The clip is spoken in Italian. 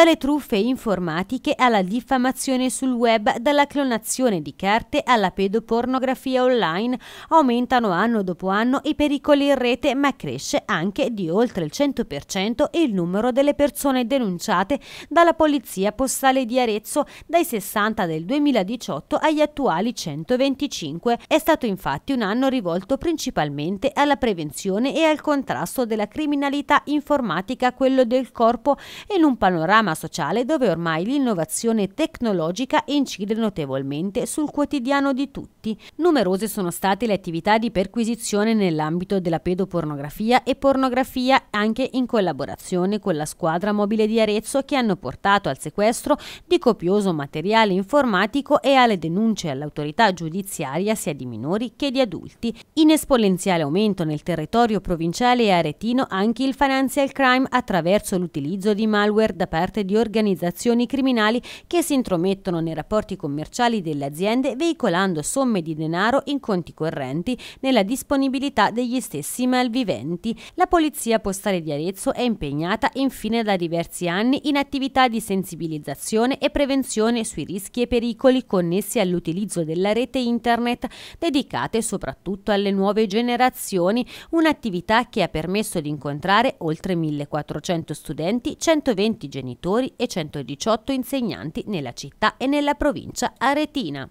dalle truffe informatiche alla diffamazione sul web, dalla clonazione di carte alla pedopornografia online, aumentano anno dopo anno i pericoli in rete, ma cresce anche di oltre il 100% il numero delle persone denunciate dalla Polizia Postale di Arezzo dai 60 del 2018 agli attuali 125. È stato infatti un anno rivolto principalmente alla prevenzione e al contrasto della criminalità informatica, quello del corpo, in un panorama panorama sociale dove ormai l'innovazione tecnologica incide notevolmente sul quotidiano di tutti. Numerose sono state le attività di perquisizione nell'ambito della pedopornografia e pornografia anche in collaborazione con la squadra mobile di Arezzo che hanno portato al sequestro di copioso materiale informatico e alle denunce all'autorità giudiziaria sia di minori che di adulti. In esponenziale aumento nel territorio provinciale e aretino anche il financial crime attraverso l'utilizzo di malware da parte parte di organizzazioni criminali che si intromettono nei rapporti commerciali delle aziende veicolando somme di denaro in conti correnti nella disponibilità degli stessi malviventi. La Polizia Postale di Arezzo è impegnata infine da diversi anni in attività di sensibilizzazione e prevenzione sui rischi e pericoli connessi all'utilizzo della rete internet dedicate soprattutto alle nuove generazioni, un'attività che ha permesso di incontrare oltre 1400 studenti, 120 genitori genitori e 118 insegnanti nella città e nella provincia aretina.